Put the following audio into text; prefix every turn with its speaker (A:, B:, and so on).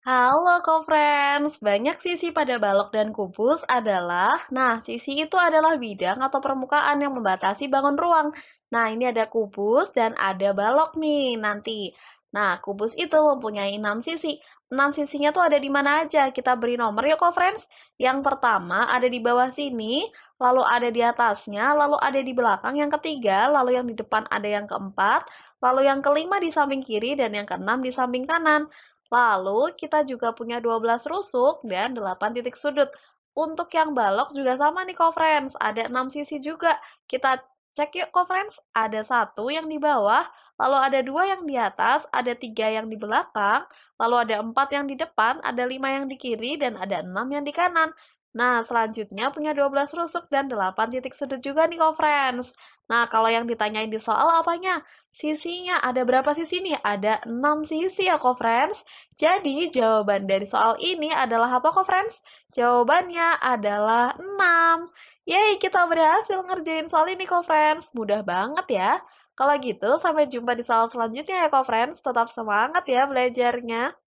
A: Halo co banyak sisi pada balok dan kubus adalah, nah sisi itu adalah bidang atau permukaan yang membatasi bangun ruang. Nah ini ada kubus dan ada balok nih nanti. Nah kubus itu mempunyai 6 sisi. 6 sisinya tuh ada di mana aja? Kita beri nomor ya co Yang pertama ada di bawah sini, lalu ada di atasnya, lalu ada di belakang yang ketiga, lalu yang di depan ada yang keempat, lalu yang kelima di samping kiri dan yang keenam di samping kanan. Lalu kita juga punya 12 rusuk dan 8 titik sudut. Untuk yang balok juga sama nih conference, ada 6 sisi juga. Kita cek yuk conference, ada satu yang di bawah, lalu ada dua yang di atas, ada tiga yang di belakang, lalu ada empat yang di depan, ada lima yang di kiri, dan ada enam yang di kanan. Nah, selanjutnya punya 12 rusuk dan 8 titik sudut juga nih, kok, friends. Nah, kalau yang ditanyain di soal apanya? Sisinya, ada berapa sisi nih? Ada 6 sisi ya, kok, friends. Jadi, jawaban dari soal ini adalah apa, kok, friends? Jawabannya adalah 6. Yeay, kita berhasil ngerjain soal ini, kok, friends. Mudah banget ya. Kalau gitu, sampai jumpa di soal selanjutnya ya, kok, friends. Tetap semangat ya belajarnya.